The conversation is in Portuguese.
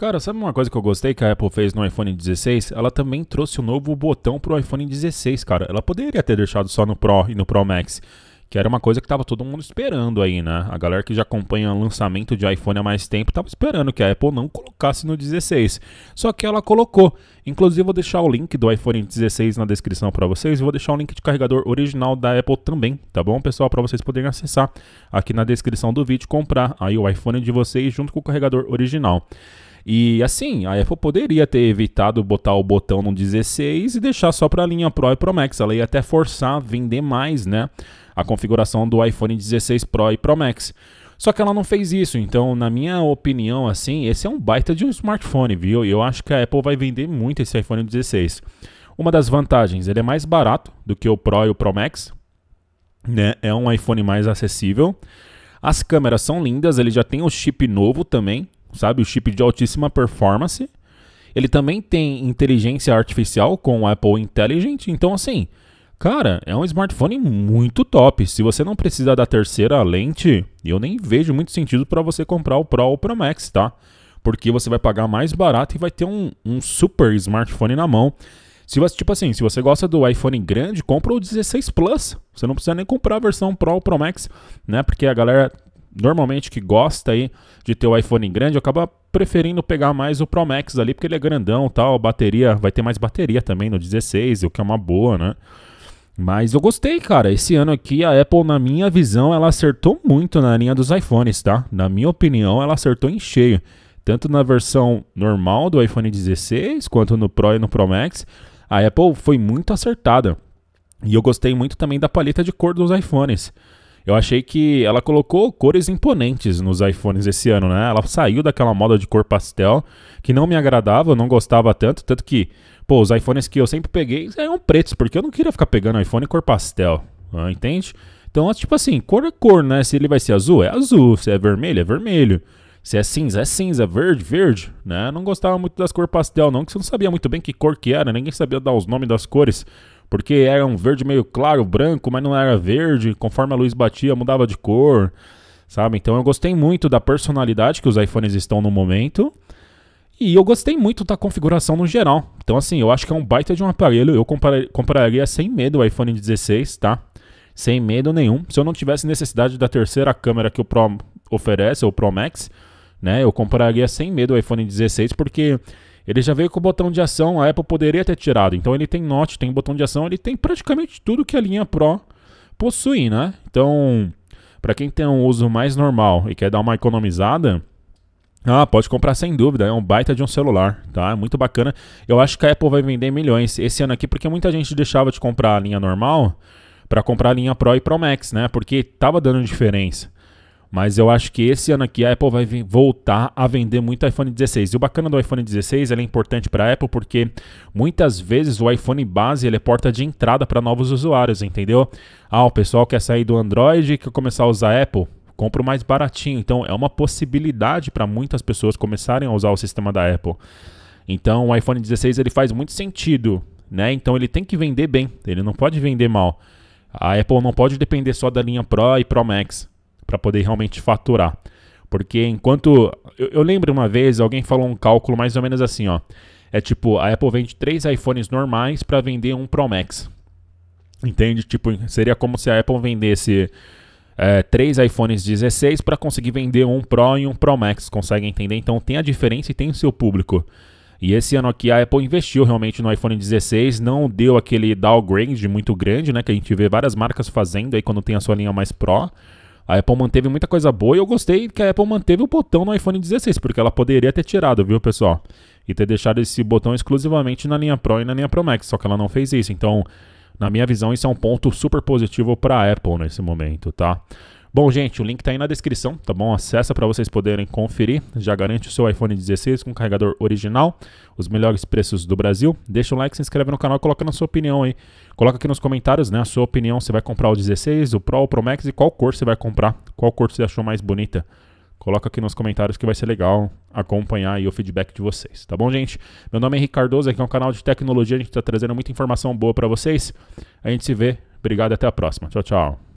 Cara, sabe uma coisa que eu gostei que a Apple fez no iPhone 16? Ela também trouxe o um novo botão pro iPhone 16, cara. Ela poderia ter deixado só no Pro e no Pro Max, que era uma coisa que tava todo mundo esperando aí, né? A galera que já acompanha o lançamento de iPhone há mais tempo tava esperando que a Apple não colocasse no 16. Só que ela colocou. Inclusive, vou deixar o link do iPhone 16 na descrição para vocês. Vou deixar o link de carregador original da Apple também, tá bom, pessoal? Para vocês poderem acessar aqui na descrição do vídeo, comprar aí o iPhone de vocês junto com o carregador original. E assim, a Apple poderia ter evitado botar o botão no 16 e deixar só para a linha Pro e Pro Max. Ela ia até forçar vender mais, né? A configuração do iPhone 16 Pro e Pro Max. Só que ela não fez isso, então, na minha opinião, assim, esse é um baita de um smartphone, viu? E eu acho que a Apple vai vender muito esse iPhone 16. Uma das vantagens, ele é mais barato do que o Pro e o Pro Max, né? É um iPhone mais acessível. As câmeras são lindas, ele já tem o chip novo também, sabe? O chip de altíssima performance. Ele também tem inteligência artificial com o Apple Intelligent. Então, assim, cara, é um smartphone muito top. Se você não precisa da terceira lente, eu nem vejo muito sentido para você comprar o Pro ou o Pro Max, tá? Porque você vai pagar mais barato e vai ter um, um super smartphone na mão. Se você, tipo assim, se você gosta do iPhone grande, compra o 16 Plus. Você não precisa nem comprar a versão Pro ou Pro Max, né? Porque a galera normalmente que gosta aí de ter o iPhone grande, acaba preferindo pegar mais o Pro Max ali, porque ele é grandão tal, bateria, vai ter mais bateria também no 16, o que é uma boa, né? Mas eu gostei, cara. Esse ano aqui a Apple, na minha visão, ela acertou muito na linha dos iPhones, tá? Na minha opinião, ela acertou em cheio. Tanto na versão normal do iPhone 16, quanto no Pro e no Pro Max, a Apple foi muito acertada. E eu gostei muito também da paleta de cor dos iPhones. Eu achei que ela colocou cores imponentes nos iPhones esse ano, né? Ela saiu daquela moda de cor pastel que não me agradava, eu não gostava tanto, tanto que, pô, os iPhones que eu sempre peguei eram pretos, porque eu não queria ficar pegando iPhone cor pastel, né? entende? Então, é tipo assim, cor é cor, né? Se ele vai ser azul, é azul, se é vermelho, é vermelho. Se é cinza, é cinza, verde, verde, né? Eu não gostava muito das cores pastel, não, que você não sabia muito bem que cor que era, ninguém sabia dar os nomes das cores porque era um verde meio claro, branco, mas não era verde, conforme a luz batia mudava de cor, sabe? Então eu gostei muito da personalidade que os iPhones estão no momento. E eu gostei muito da configuração no geral. Então, assim, eu acho que é um baita de um aparelho. Eu compraria sem medo o iPhone 16, tá? Sem medo nenhum. Se eu não tivesse necessidade da terceira câmera que o Pro oferece, ou o Pro Max, né? Eu compraria sem medo o iPhone 16, porque ele já veio com o botão de ação, a Apple poderia ter tirado. Então ele tem Note, tem botão de ação, ele tem praticamente tudo que a linha Pro possui, né? Então, para quem tem um uso mais normal e quer dar uma economizada, ah, pode comprar sem dúvida, é um baita de um celular, tá? É muito bacana. Eu acho que a Apple vai vender milhões esse ano aqui, porque muita gente deixava de comprar a linha normal para comprar a linha Pro e Pro Max, né? Porque tava dando diferença. Mas eu acho que esse ano aqui a Apple vai voltar a vender muito iPhone 16. E o bacana do iPhone 16, ele é importante para a Apple porque muitas vezes o iPhone base ele é porta de entrada para novos usuários, entendeu? Ah, o pessoal quer sair do Android e quer começar a usar Apple, compra o mais baratinho. Então é uma possibilidade para muitas pessoas começarem a usar o sistema da Apple. Então o iPhone 16 ele faz muito sentido, né? Então ele tem que vender bem, ele não pode vender mal. A Apple não pode depender só da linha Pro e Pro Max para poder realmente faturar. Porque enquanto. Eu, eu, lembro uma vez, alguém falou um cálculo mais ou menos assim, ó. É tipo, a Apple vende três iPhones normais para vender um Pro Max. Entende? Tipo, seria como se a Apple vendesse é, três iPhones 16 para conseguir vender um Pro e um Pro Max. Consegue entender? Então tem a diferença e tem o seu público. E esse ano aqui a Apple investiu realmente no iPhone 16, não deu aquele downgrade muito grande, né? Que a gente vê várias marcas fazendo aí quando tem a sua linha mais Pro. A Apple manteve muita coisa boa e eu gostei que a Apple manteve o botão no iPhone 16, porque ela poderia ter tirado, viu, pessoal? E ter deixado esse botão exclusivamente na linha Pro e na linha Pro Max, só que ela não fez isso. Então, na minha visão, isso é um ponto super positivo para a Apple nesse momento, tá? Bom, gente, o link tá aí na descrição, tá bom? Acessa para vocês poderem conferir. Já garante o seu iPhone 16 com carregador original, os melhores preços do Brasil. Deixa o like, se inscreve no canal e coloca na sua opinião aí. Coloca aqui nos comentários, né, a sua opinião, você vai comprar o 16, o Pro, o Pro Max e qual cor você vai comprar? Qual cor você achou mais bonita? Coloca aqui nos comentários que vai ser legal acompanhar aí o feedback de vocês, tá bom, gente? Meu nome é Henrique Cardoso, aqui é um canal de tecnologia, a gente está trazendo muita informação boa para vocês. A gente se vê, obrigado e até a próxima. Tchau, tchau.